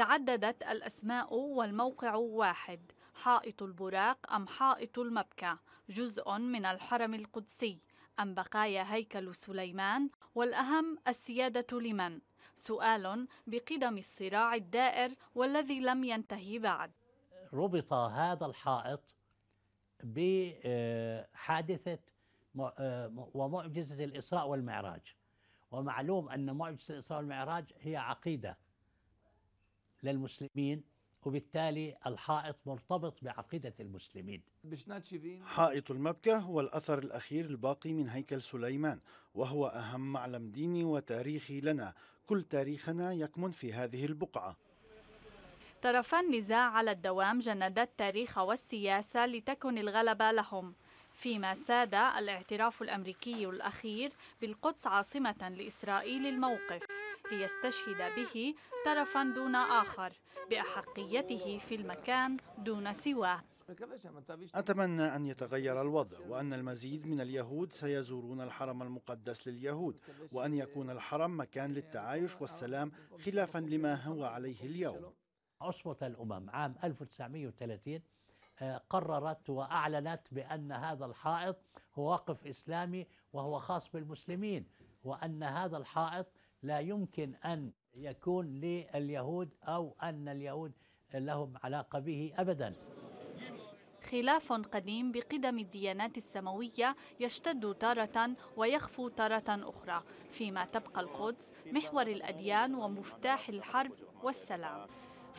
تعددت الأسماء والموقع واحد حائط البراق أم حائط المبكى جزء من الحرم القدسي أم بقايا هيكل سليمان والأهم السيادة لمن؟ سؤال بقدم الصراع الدائر والذي لم ينتهي بعد ربط هذا الحائط بحادثة آه، آه، ومعجزة الإسراء والمعراج ومعلوم أن معجزة الإسراء والمعراج هي عقيدة للمسلمين وبالتالي الحائط مرتبط بعقيدة المسلمين حائط المبكى هو الأثر الأخير الباقي من هيكل سليمان وهو أهم معلم ديني وتاريخي لنا كل تاريخنا يكمن في هذه البقعة طرفا النزاع على الدوام جندا التاريخ والسياسة لتكن الغلبة لهم فيما ساد الاعتراف الأمريكي الأخير بالقدس عاصمة لإسرائيل الموقف ليستشهد به طرفا دون آخر بأحقيته في المكان دون سواه أتمنى أن يتغير الوضع وأن المزيد من اليهود سيزورون الحرم المقدس لليهود وأن يكون الحرم مكان للتعايش والسلام خلافا لما هو عليه اليوم عصبة الأمم عام 1930 آه، قررت وأعلنت بأن هذا الحائط هو وقف إسلامي وهو خاص بالمسلمين وأن هذا الحائط لا يمكن أن يكون لليهود أو أن اليهود لهم علاقة به أبدا خلاف قديم بقدم الديانات السماوية يشتد تارة ويخفو تارة أخرى فيما تبقى القدس محور الأديان ومفتاح الحرب والسلام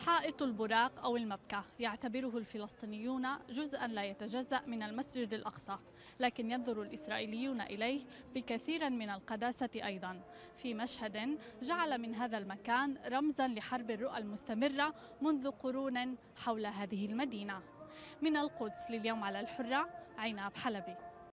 حائط البراق أو المبكى يعتبره الفلسطينيون جزءا لا يتجزأ من المسجد الأقصى لكن ينظر الإسرائيليون إليه بكثير من القداسة أيضا في مشهد جعل من هذا المكان رمزا لحرب الرؤى المستمرة منذ قرون حول هذه المدينة من القدس لليوم على الحرة عيناب حلبي